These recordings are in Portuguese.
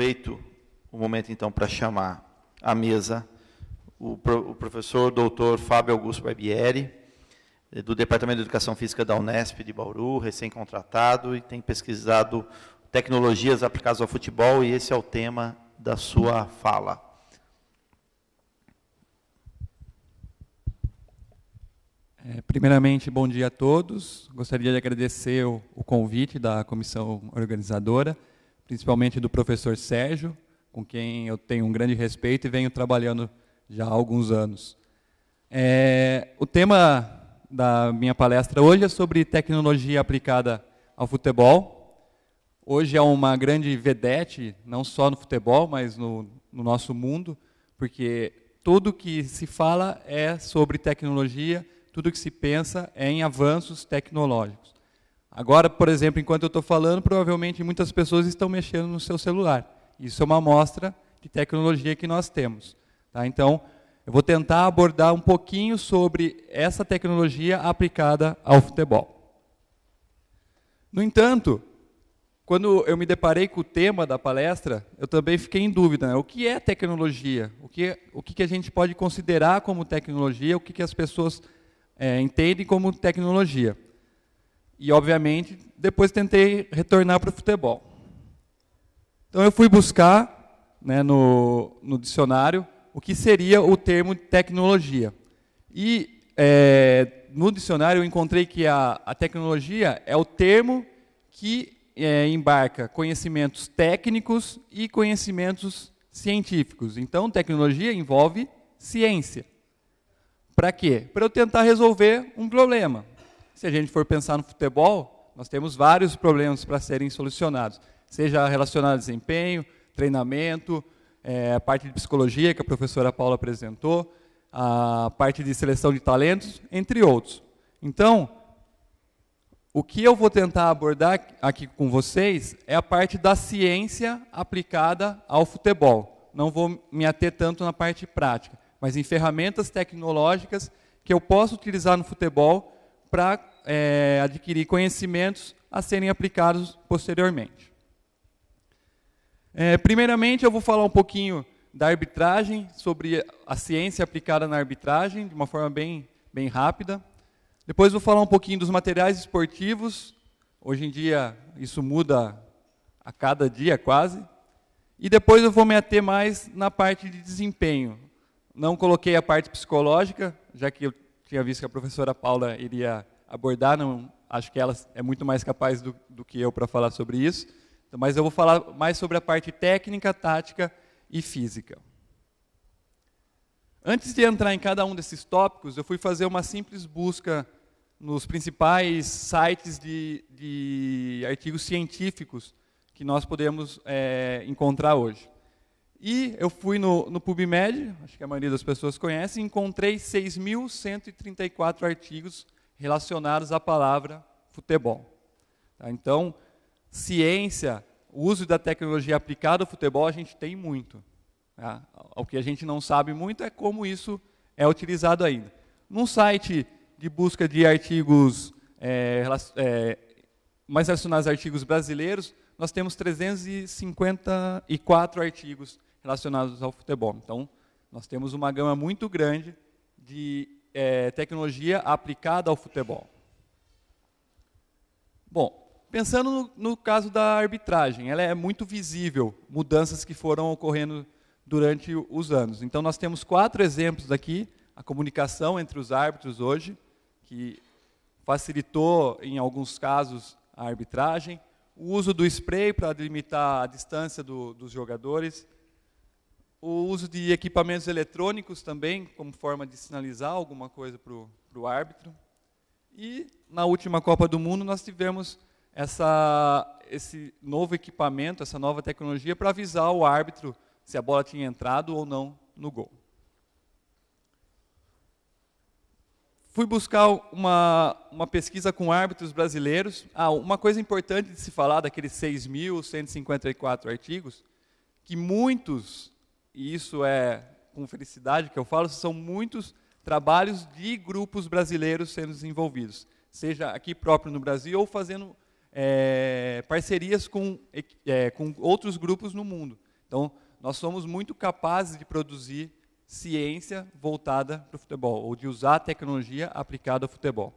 Aproveito o momento, então, para chamar à mesa o, pro, o professor doutor Fábio Augusto Barbieri, eh, do Departamento de Educação Física da Unesp de Bauru, recém-contratado, e tem pesquisado tecnologias aplicadas ao futebol, e esse é o tema da sua fala. É, primeiramente, bom dia a todos. Gostaria de agradecer o convite da comissão organizadora principalmente do professor Sérgio, com quem eu tenho um grande respeito e venho trabalhando já há alguns anos. É, o tema da minha palestra hoje é sobre tecnologia aplicada ao futebol. Hoje é uma grande vedete, não só no futebol, mas no, no nosso mundo, porque tudo que se fala é sobre tecnologia, tudo que se pensa é em avanços tecnológicos. Agora, por exemplo, enquanto eu estou falando, provavelmente muitas pessoas estão mexendo no seu celular. Isso é uma amostra de tecnologia que nós temos. Tá? Então, eu vou tentar abordar um pouquinho sobre essa tecnologia aplicada ao futebol. No entanto, quando eu me deparei com o tema da palestra, eu também fiquei em dúvida. Né? O que é tecnologia? O que, o que a gente pode considerar como tecnologia? O que, que as pessoas é, entendem como tecnologia? E, obviamente, depois tentei retornar para o futebol. Então, eu fui buscar né, no, no dicionário o que seria o termo tecnologia. E é, no dicionário eu encontrei que a, a tecnologia é o termo que é, embarca conhecimentos técnicos e conhecimentos científicos. Então, tecnologia envolve ciência. Para quê? Para eu tentar resolver um problema se a gente for pensar no futebol, nós temos vários problemas para serem solucionados, seja relacionado a desempenho, treinamento, é, a parte de psicologia que a professora Paula apresentou, a parte de seleção de talentos, entre outros. Então, o que eu vou tentar abordar aqui com vocês é a parte da ciência aplicada ao futebol. Não vou me ater tanto na parte prática, mas em ferramentas tecnológicas que eu posso utilizar no futebol para é, adquirir conhecimentos a serem aplicados posteriormente. É, primeiramente, eu vou falar um pouquinho da arbitragem, sobre a ciência aplicada na arbitragem, de uma forma bem, bem rápida. Depois vou falar um pouquinho dos materiais esportivos. Hoje em dia isso muda a cada dia quase. E depois eu vou me ater mais na parte de desempenho. Não coloquei a parte psicológica, já que eu tinha visto que a professora Paula iria não acho que ela é muito mais capaz do, do que eu para falar sobre isso, então, mas eu vou falar mais sobre a parte técnica, tática e física. Antes de entrar em cada um desses tópicos, eu fui fazer uma simples busca nos principais sites de, de artigos científicos que nós podemos é, encontrar hoje. E eu fui no, no, PubMed, acho que a maioria das pessoas conhece, e encontrei 6.134 artigos relacionados à palavra futebol. Tá? Então, ciência, o uso da tecnologia aplicada ao futebol, a gente tem muito. Tá? O que a gente não sabe muito é como isso é utilizado ainda. Num site de busca de artigos é, é, mais relacionados a artigos brasileiros, nós temos 354 artigos relacionados ao futebol. Então, nós temos uma gama muito grande de é, tecnologia aplicada ao futebol. Bom, pensando no, no, caso da arbitragem, ela é muito visível, mudanças que foram ocorrendo durante os anos. Então, nós temos quatro exemplos aqui, a comunicação entre os árbitros hoje, que facilitou, em alguns casos, a arbitragem, o uso do spray para delimitar a distância do, dos jogadores, o uso de equipamentos eletrônicos também, como forma de sinalizar alguma coisa para o árbitro. E na última Copa do Mundo nós tivemos essa, esse novo equipamento, essa nova tecnologia para avisar o árbitro se a bola tinha entrado ou não no gol. fui buscar uma, uma pesquisa com árbitros brasileiros. Ah, uma coisa importante de se falar daqueles 6.154 artigos, que muitos e isso é com felicidade que eu falo, são muitos trabalhos de grupos brasileiros sendo desenvolvidos, seja aqui próprio no Brasil ou fazendo é, parcerias com, é, com outros grupos no mundo. Então, nós somos muito capazes de produzir ciência voltada para o futebol, ou de usar tecnologia aplicada ao futebol.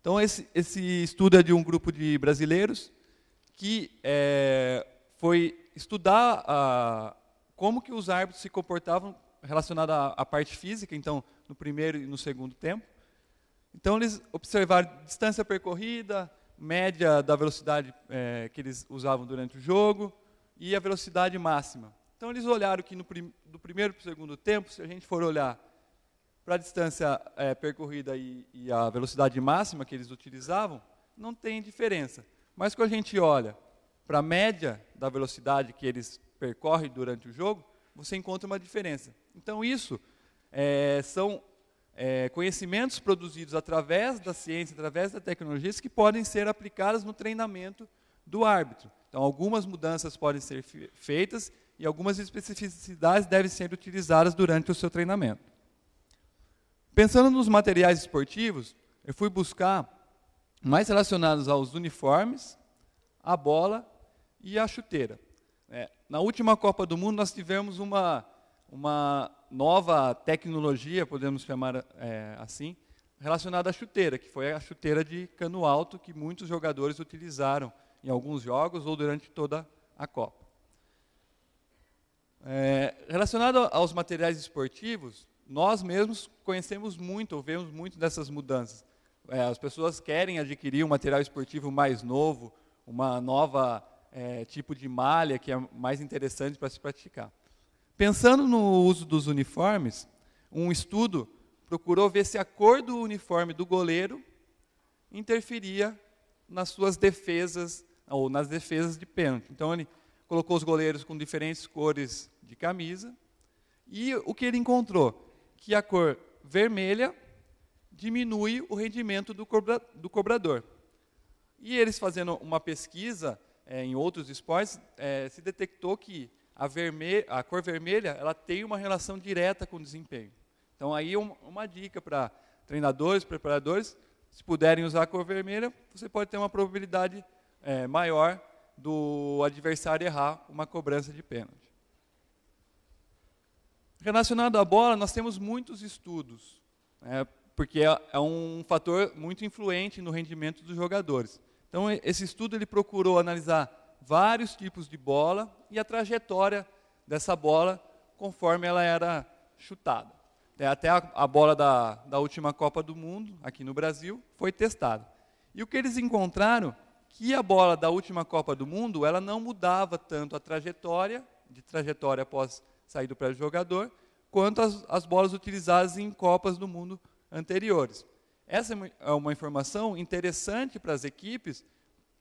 Então, esse, esse estudo é de um grupo de brasileiros que é, foi estudar a, como que os árbitros se comportavam relacionado à, à parte física, então, no primeiro e no segundo tempo. Então, eles observaram distância percorrida, média da velocidade é, que eles usavam durante o jogo e a velocidade máxima. Então, eles olharam que no prim, do primeiro para o segundo tempo, se a gente for olhar para a distância é, percorrida e, e, a velocidade máxima que eles utilizavam, não tem diferença. Mas quando a gente olha para a média da velocidade que eles percorre durante o jogo, você encontra uma diferença. Então, isso é, são é, conhecimentos produzidos através da ciência, através da tecnologia, que podem ser aplicados no treinamento do árbitro. Então, algumas mudanças podem ser feitas e algumas especificidades devem ser utilizadas durante o seu treinamento. Pensando nos materiais esportivos, eu fui buscar mais relacionados aos uniformes, a bola e a chuteira. É, na última Copa do Mundo, nós tivemos uma, uma nova tecnologia, podemos chamar é, assim, relacionada à chuteira, que foi a chuteira de cano alto que muitos jogadores utilizaram em alguns jogos ou durante toda a Copa. É, relacionado aos materiais esportivos, nós mesmos conhecemos muito, ou vemos muito dessas mudanças. É, as pessoas querem adquirir um material esportivo mais novo, uma nova é, tipo de malha que é mais interessante para se praticar. Pensando no uso dos uniformes, um estudo procurou ver se a cor do uniforme do goleiro interferia nas suas defesas ou nas defesas de pênalti. Então ele colocou os goleiros com diferentes cores de camisa e o que ele encontrou que a cor vermelha diminui o rendimento do, cobrador. E eles fazendo uma pesquisa é, em outros esportes, é, se detectou que a, vermelha, a, cor vermelha ela tem uma relação direta com o desempenho. Então, aí um, uma dica para treinadores, preparadores, se puderem usar a cor vermelha, você pode ter uma probabilidade é, maior do adversário errar uma cobrança de pênalti. Relacionado à bola, nós temos muitos estudos, né, porque é, é um fator muito influente no rendimento dos jogadores. Então, esse estudo ele procurou analisar vários tipos de bola e a trajetória dessa bola conforme ela era chutada. É, até a, a bola da, da última Copa do Mundo, aqui no Brasil, foi testada. E o que eles encontraram que a bola da última Copa do Mundo ela não mudava tanto a trajetória, de trajetória após sair do pré-jogador, quanto as, as bolas utilizadas em Copas do Mundo anteriores. Essa é, é uma informação interessante para as equipes,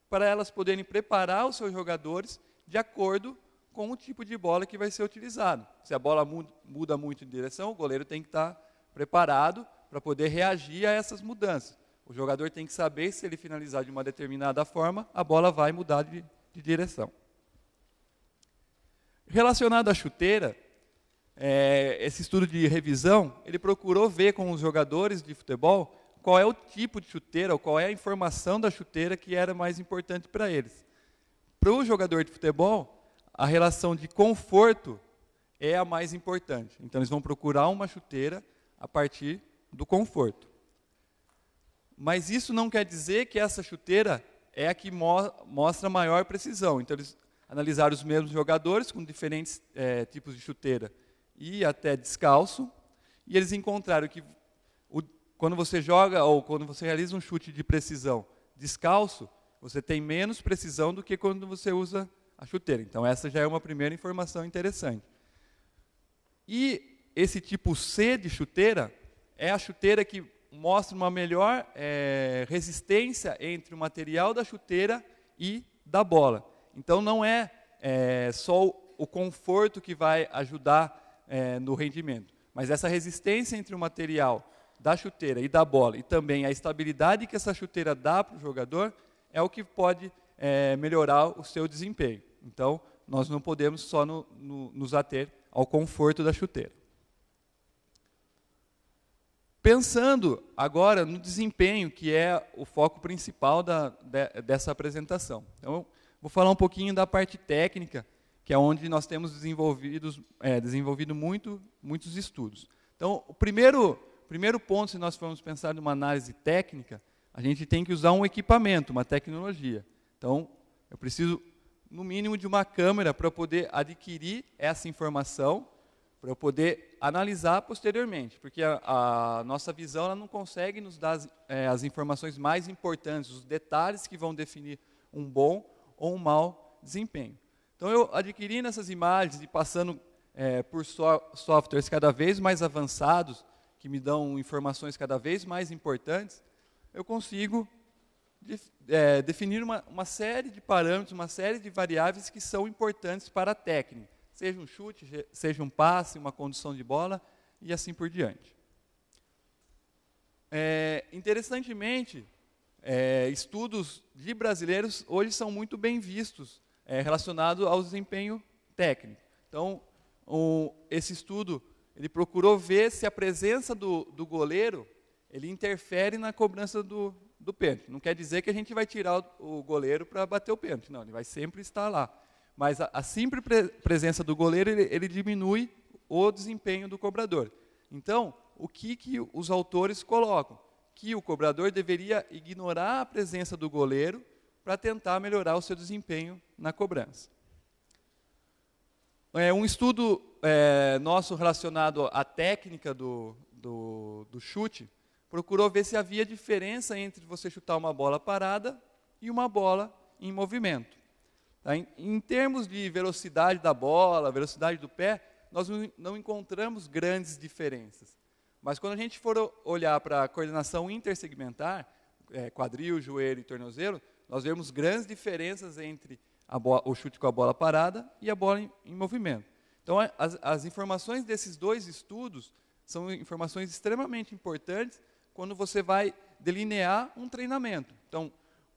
para elas poderem preparar os seus jogadores de acordo com o tipo de bola que vai ser utilizado. Se a bola muda muito de direção, o goleiro tem que estar preparado para poder reagir a essas mudanças. O jogador tem que saber se ele finalizar de uma determinada forma, a bola vai mudar de, de direção. Relacionado à chuteira, é, esse estudo de revisão, ele procurou ver com os jogadores de futebol qual é o tipo de chuteira, ou qual é a informação da chuteira que era mais importante para eles. Para o jogador de futebol, a relação de conforto é a mais importante. Então, eles vão procurar uma chuteira a partir do conforto. Mas isso não quer dizer que essa chuteira é a que mo mostra maior precisão. Então, eles analisaram os mesmos jogadores com diferentes é, tipos de chuteira e até descalço, e eles encontraram que quando você joga ou quando você realiza um chute de precisão descalço, você tem menos precisão do que quando você usa a chuteira. Então, essa já é uma primeira informação interessante. E esse tipo C de chuteira é a chuteira que mostra uma melhor é, resistência entre o material da chuteira e da bola. Então, não é, é só o conforto que vai ajudar é, no rendimento, mas essa resistência entre o material da chuteira e da bola, e também a estabilidade que essa chuteira dá para o jogador, é o que pode é, melhorar o seu desempenho. Então, nós não podemos só no, no, nos ater ao conforto da chuteira. Pensando agora no desempenho, que é o foco principal da, de, dessa apresentação. Então, vou falar um pouquinho da parte técnica, que é onde nós temos desenvolvido, é, desenvolvido muito, muitos estudos. Então, o primeiro Primeiro ponto, se nós formos pensar numa análise técnica, a gente tem que usar um equipamento, uma tecnologia. Então, eu preciso, no mínimo, de uma câmera para poder adquirir essa informação, para eu poder analisar posteriormente, porque a, a nossa visão ela não consegue nos dar as, é, as informações mais importantes, os detalhes que vão definir um bom ou um mau desempenho. Então, eu adquirindo essas imagens e passando é, por so softwares cada vez mais avançados, que me dão informações cada vez mais importantes, eu consigo de, é, definir uma, uma, série de parâmetros, uma série de variáveis que são importantes para a técnica, seja um chute, seja um passe, uma condução de bola e assim por diante. É, interessantemente, é, estudos de brasileiros hoje são muito bem vistos é, relacionados ao desempenho técnico. Então, esse estudo ele procurou ver se a presença do, do goleiro ele interfere na cobrança do, do pênalti. Não quer dizer que a gente vai tirar o, o goleiro para bater o pênalti, não, ele vai sempre estar lá. Mas a, a simples pre, presença do goleiro ele, ele diminui o desempenho do cobrador. Então, o que, que os autores colocam? Que o cobrador deveria ignorar a presença do goleiro para tentar melhorar o seu desempenho na cobrança. É, um estudo é, nosso relacionado à técnica do, do, do chute procurou ver se havia diferença entre você chutar uma bola parada e uma bola em movimento. Tá? Em, em, termos de velocidade da bola, velocidade do pé, nós não encontramos grandes diferenças. Mas quando a gente for olhar para a coordenação intersegmentar, é, quadril, joelho e tornozelo, nós vemos grandes diferenças entre bola, o chute com a bola parada e a bola em, em movimento. Então, as, as informações desses dois estudos são informações extremamente importantes quando você vai delinear um treinamento. Então,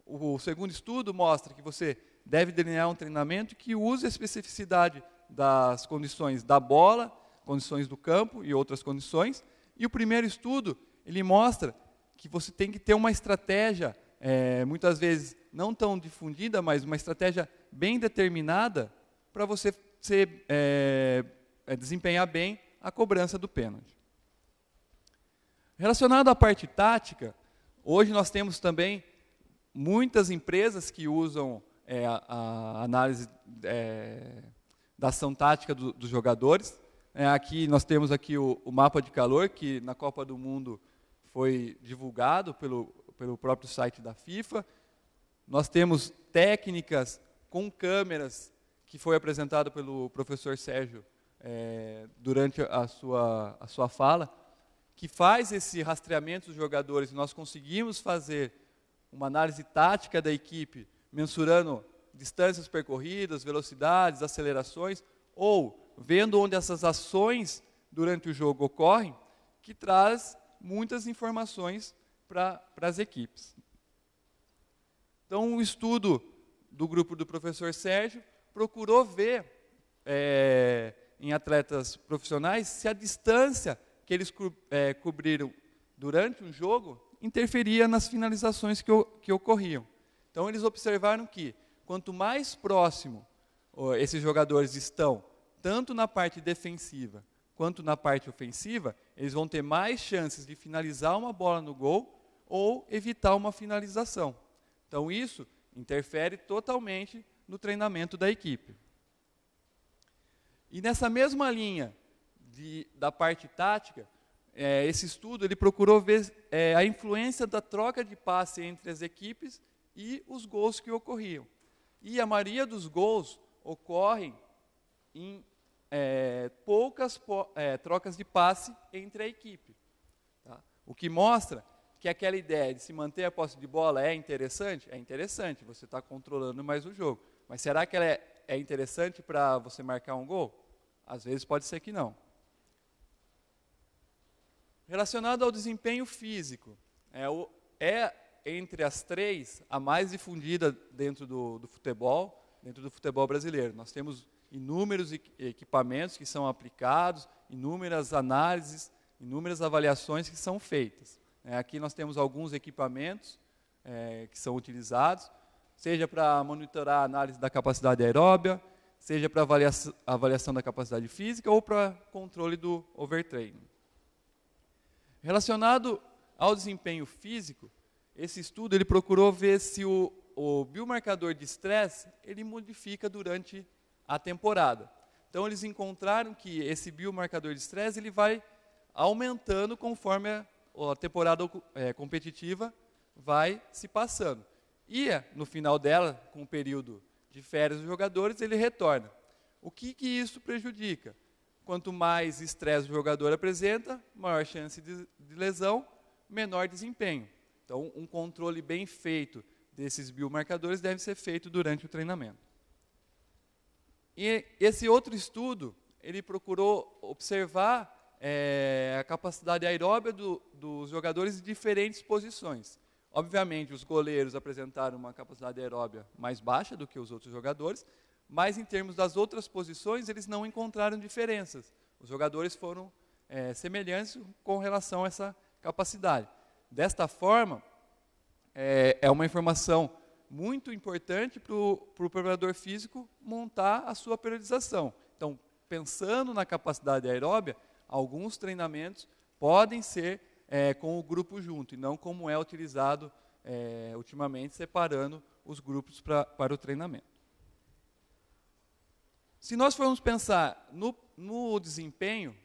o segundo estudo mostra que você deve delinear um treinamento que use a especificidade das condições da bola, condições do campo e outras condições. E o primeiro estudo, ele mostra que você tem que ter uma estratégia é, muitas vezes não tão difundida, mas uma estratégia bem determinada para você ser, é, é, desempenhar bem a cobrança do pênalti. Relacionado à parte tática, hoje nós temos também muitas empresas que usam é, a, a, análise é, da ação tática do, dos jogadores. É, aqui nós temos aqui o, o, mapa de calor que na Copa do Mundo foi divulgado pelo pelo próprio site da FIFA. Nós temos técnicas com câmeras, que foi apresentado pelo professor Sérgio é, durante a sua, a sua fala, que faz esse rastreamento dos jogadores. Nós conseguimos fazer uma análise tática da equipe, mensurando distâncias percorridas, velocidades, acelerações, ou vendo onde essas ações durante o jogo ocorrem, que traz muitas informações para as equipes. Então, o um estudo do grupo do professor Sérgio procurou ver é, em atletas profissionais se a distância que eles é, cobriram durante um jogo interferia nas finalizações que, que ocorriam. Então, eles observaram que quanto mais próximo esses jogadores estão, tanto na parte defensiva quanto na parte ofensiva, eles vão ter mais chances de finalizar uma bola no gol ou evitar uma finalização. Então, isso interfere totalmente no treinamento da equipe. E nessa mesma linha de, da parte tática, é, esse estudo ele procurou ver é, a influência da troca de passe entre as equipes e os gols que ocorriam. E a maioria dos gols ocorrem em é, poucas é, trocas de passe entre a equipe. Tá? O que mostra que aquela ideia de se manter a posse de bola é interessante? É interessante, você está controlando mais o jogo. Mas será que ela é, é interessante para você marcar um gol? Às vezes pode ser que não. Relacionado ao desempenho físico, é, o, é entre as três a mais difundida dentro do, do futebol, dentro do futebol brasileiro. Nós temos inúmeros equipamentos que são aplicados, inúmeras análises, inúmeras avaliações que são feitas. É, aqui nós temos alguns equipamentos é, que são utilizados, seja para monitorar a análise da capacidade aeróbia, seja para avaliação, avaliação da capacidade física ou para controle do overtraining. Relacionado ao desempenho físico, esse estudo ele procurou ver se o, o biomarcador de estresse ele modifica durante a temporada. Então eles encontraram que esse biomarcador de estresse ele vai aumentando conforme a a temporada é, competitiva vai se passando. E é, no final dela, com o período de férias dos jogadores, ele retorna. O que, que isso prejudica? Quanto mais estresse o jogador apresenta, maior chance de, de lesão, menor desempenho. Então, um controle bem feito desses biomarcadores deve ser feito durante o treinamento. E esse outro estudo, ele procurou observar é, a capacidade aeróbia do, dos jogadores em diferentes posições. Obviamente, os goleiros apresentaram uma capacidade aeróbia mais baixa do que os outros jogadores, mas em termos das outras posições, eles não encontraram diferenças. Os jogadores foram é, semelhantes com relação a essa capacidade. Desta forma, é, é uma informação muito importante para o preparador físico montar a sua periodização. Então, pensando na capacidade aeróbia, alguns treinamentos podem ser é, com o grupo junto, e não como é utilizado é, ultimamente, separando os grupos pra, para o treinamento. Se nós formos pensar no, no desempenho,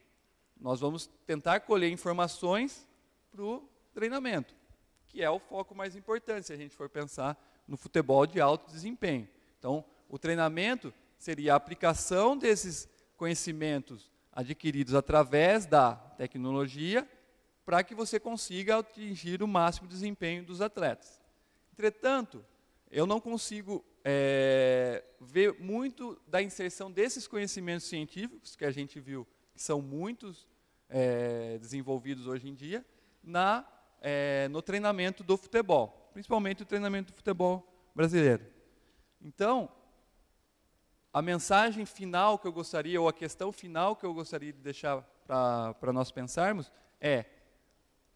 nós vamos tentar colher informações para o treinamento, que é o foco mais importante se a gente for pensar no futebol de alto desempenho. Então, o treinamento seria a aplicação desses conhecimentos adquiridos através da tecnologia para que você consiga atingir o máximo desempenho dos atletas. Entretanto, eu não consigo é, ver muito da inserção desses conhecimentos científicos, que a gente viu que são muitos é, desenvolvidos hoje em dia, na, é, no treinamento do futebol, principalmente o treinamento do futebol brasileiro. Então, a mensagem final que eu gostaria, ou a questão final que eu gostaria de deixar para nós pensarmos é: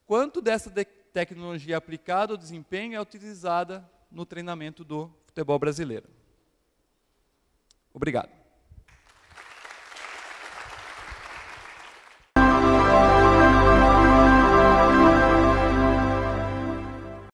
quanto dessa de tecnologia aplicada ao desempenho é utilizada no treinamento do futebol brasileiro? Obrigado.